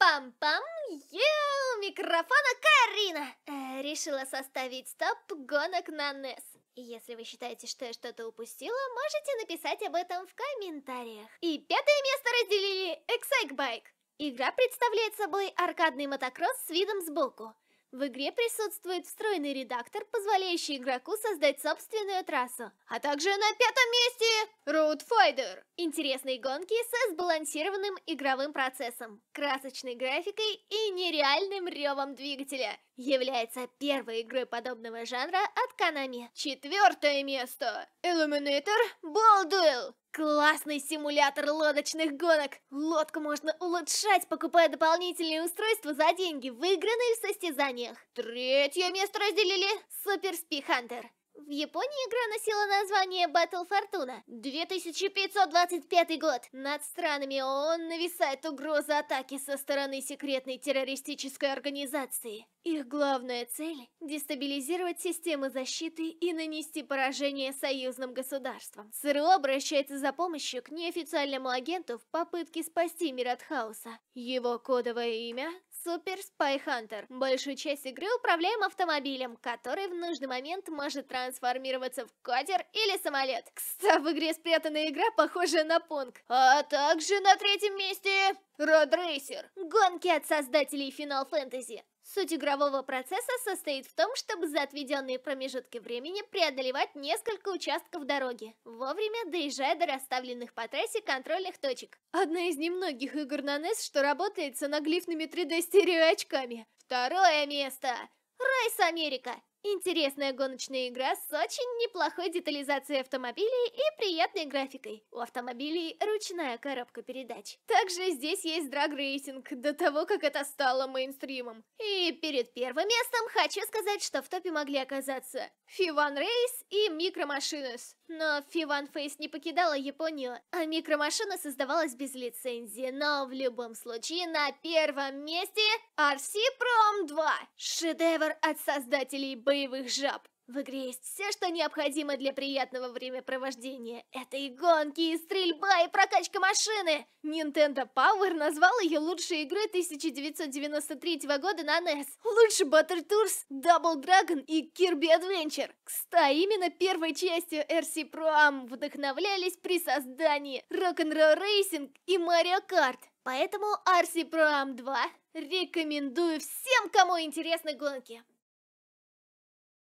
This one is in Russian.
Пам-пам, е у микрофона Карина! Э, решила составить стоп гонок на NES. Если вы считаете, что я что-то упустила, можете написать об этом в комментариях. И пятое место разделили Excitebike. Игра представляет собой аркадный мотокросс с видом сбоку. В игре присутствует встроенный редактор, позволяющий игроку создать собственную трассу. А также на пятом месте Road Fighter. Интересные гонки со сбалансированным игровым процессом, красочной графикой и нереальным ревом двигателя. Является первой игрой подобного жанра от Konami. Четвертое место. Illuminator Ball Duel. Классный симулятор лодочных гонок! Лодку можно улучшать, покупая дополнительные устройства за деньги, выигранные в состязаниях. Третье место разделили Супер Спи Хантер. В Японии игра носила название Battle Fortuna. 2525 год. Над странами ООН нависает угроза атаки со стороны секретной террористической организации. Их главная цель – дестабилизировать системы защиты и нанести поражение союзным государствам. СРО обращается за помощью к неофициальному агенту в попытке спасти мир от хаоса. Его кодовое имя – Супер Спай Хантер. Большую часть игры управляем автомобилем, который в нужный момент может транспортировать трансформироваться в катер или самолет. Кстати, в игре спрятанная игра, похожая на Понг. А также на третьем месте Родрейсер. Гонки от создателей Final Fantasy. Суть игрового процесса состоит в том, чтобы за отведенные промежутки времени преодолевать несколько участков дороги, вовремя доезжая до расставленных по трассе контрольных точек. Одна из немногих игр на NES, что работает с анаглифными 3D-стереоочками. Второе место! Райс Америка! Интересная гоночная игра с очень неплохой детализацией автомобилей и приятной графикой. У автомобилей ручная коробка передач. Также здесь есть драг-рейсинг до того, как это стало мейнстримом. И перед первым местом хочу сказать, что в топе могли оказаться Фиван Рейс и Микромашинес. Но Фиван Фейс не покидала Японию, а Микромашина создавалась без лицензии. Но в любом случае на первом месте RC Prom 2. Шедевр от создателей боевых жаб. В игре есть все, что необходимо для приятного времяпровождения. Это и гонки, и стрельба, и прокачка машины. Nintendo Power назвал ее лучшей игрой 1993 года на NES. Лучше Butter Tours, Double Dragon и Kirby Adventure. Кстати, именно первой частью RC Pro Am вдохновлялись при создании Rock'n'Roll Racing и Mario Kart. Поэтому RC Pro Am 2 рекомендую всем, кому интересны гонки.